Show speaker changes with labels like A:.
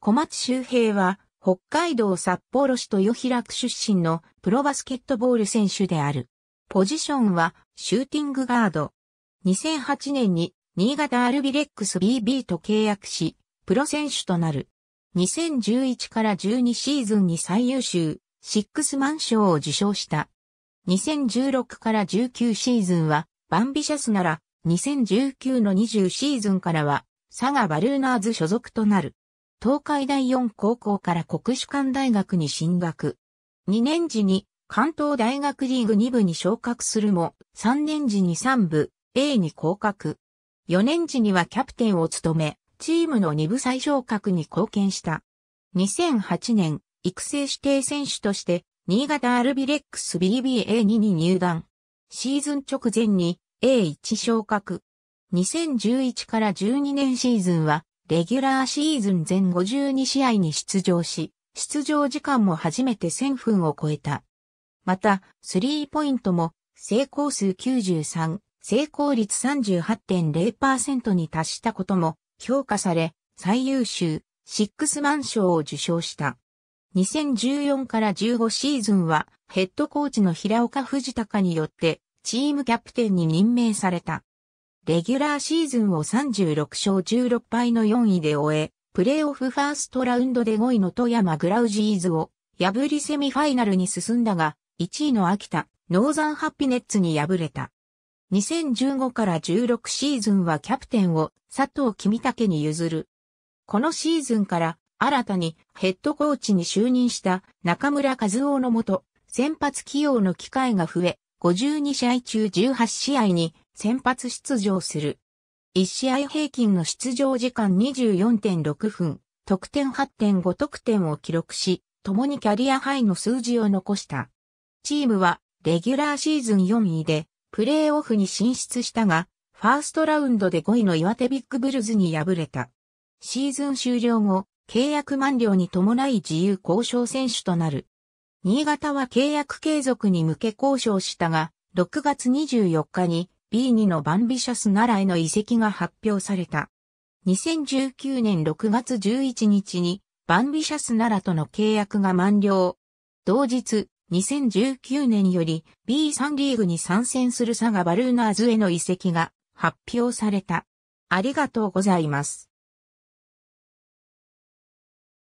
A: 小松周平は、北海道札幌市豊平区出身のプロバスケットボール選手である。ポジションはシューティングガード。2008年に新潟アルビレックス BB と契約し、プロ選手となる。2011から12シーズンに最優秀、シックスマン賞を受賞した。2016から19シーズンは、バンビシャスなら、2019の20シーズンからは、佐賀バルーナーズ所属となる。東海大4高校から国士舘大学に進学。2年時に関東大学リーグ2部に昇格するも、3年時に3部 A に降格。4年時にはキャプテンを務め、チームの2部再昇格に貢献した。2008年、育成指定選手として、新潟アルビレックス BBA2 に入団。シーズン直前に A1 昇格。2011から12年シーズンはレギュラーシーズン全52試合に出場し、出場時間も初めて1000分を超えた。また、スリーポイントも、成功数93、成功率38.0%に達したことも評価され、最優秀、シックスマン賞を受賞した。2014から15シーズンは、ヘッドコーチの平岡藤隆によって、チームキャプテンに任命された。レギュラーシーズンを36勝16敗の4位で終え、プレーオフファーストラウンドで5位の富山グラウジーズを破りセミファイナルに進んだが、1位の秋田、ノーザンハッピネッツに敗れた。2015から16シーズンはキャプテンを佐藤君武に譲る。このシーズンから新たにヘッドコーチに就任した中村和夫のもと、先発起用の機会が増え、52試合中18試合に先発出場する。1試合平均の出場時間24.6分、得点8.5得点を記録し、共にキャリアハイの数字を残した。チームは、レギュラーシーズン4位で、プレーオフに進出したが、ファーストラウンドで5位の岩手ビッグブルズに敗れた。シーズン終了後、契約満了に伴い自由交渉選手となる。新潟は契約継続に向け交渉したが、6月24日に B2 のバンビシャス奈良への移籍が発表された。2019年6月11日にバンビシャス奈良との契約が満了。同日、2019年より B3 リーグに参戦する佐賀バルーナーズへの移籍が発表された。ありがとうございます。